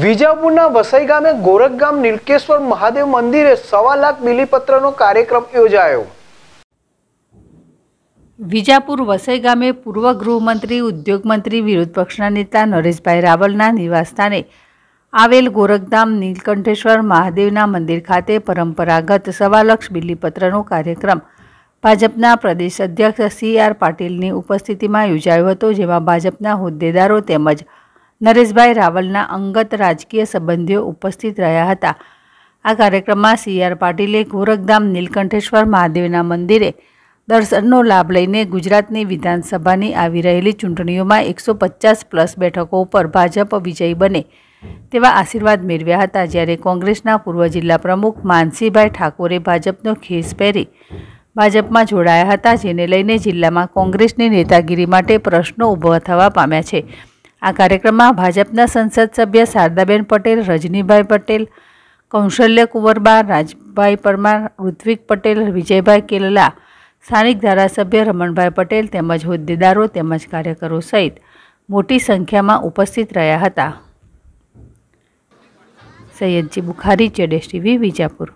વિજાપુરના વસઈ ગામે ગોરખ ગામ નીલકેશ્વર મહાદેવ મંદિરે સવા લાખ બિલીપત્રનો કાર્યક્રમ યોજાયો વિજાપુર વસઈ ગામે પૂર્વ ગૃહમંત્રી ઉદ્યોગમંત્રી વિરોધ પક્ષના નેતા નરેશભાઈ રાવલના નિવાસસ્થાને આવેલ ગોરખધામ નીલકંઠેશ્વર મહાદેવના મંદિર ખાતે પરંપરાગત સવાલક્ષ બિલીપત્રનો કાર્યક્રમ ભાજપના પ્રદેશ અધ્યક્ષ સી આર પાટીલની ઉપસ્થિતિમાં યોજાયો હતો જેમાં ભાજપના હોદ્દેદારો તેમજ નરેશભાઈ રાવલના અંગત રાજકીય સંબંધીઓ ઉપસ્થિત રહ્યા હતા આ કાર્યક્રમમાં સી આર પાટીલે ગોરખધામ નીલકંઠેશ્વર મહાદેવના મંદિરે દર્શનનો લાભ લઈને ગુજરાતની વિધાનસભાની આવી રહેલી ચૂંટણીઓમાં એકસો પચાસ પ્લસ બેઠકો ઉપર ભાજપ વિજયી બને તેવા આશીર્વાદ મેળવ્યા હતા જ્યારે કોંગ્રેસના પૂર્વ જિલ્લા પ્રમુખ માનસીભાઈ ઠાકોરે ભાજપનો ખેસ પહેરી ભાજપમાં જોડાયા હતા જેને લઈને જિલ્લામાં કોંગ્રેસની નેતાગીરી માટે પ્રશ્નો ઊભા થવા પામ્યા છે આ કાર્યક્રમમાં ભાજપના સંસદ સભ્ય શારદાબેન પટેલ રજનીભાઈ પટેલ કૌશલ્ય કુંવરબા રાજભાઈ પરમાર ઋત્વિક પટેલ વિજયભાઈ કેલલા સ્થાનિક ધારાસભ્ય રમણભાઈ પટેલ તેમજ હોદ્દેદારો તેમજ કાર્યકરો સહિત મોટી સંખ્યામાં ઉપસ્થિત રહ્યા હતા સૈયદજી બુખારી ચેડેશ ટીવી વિજાપુર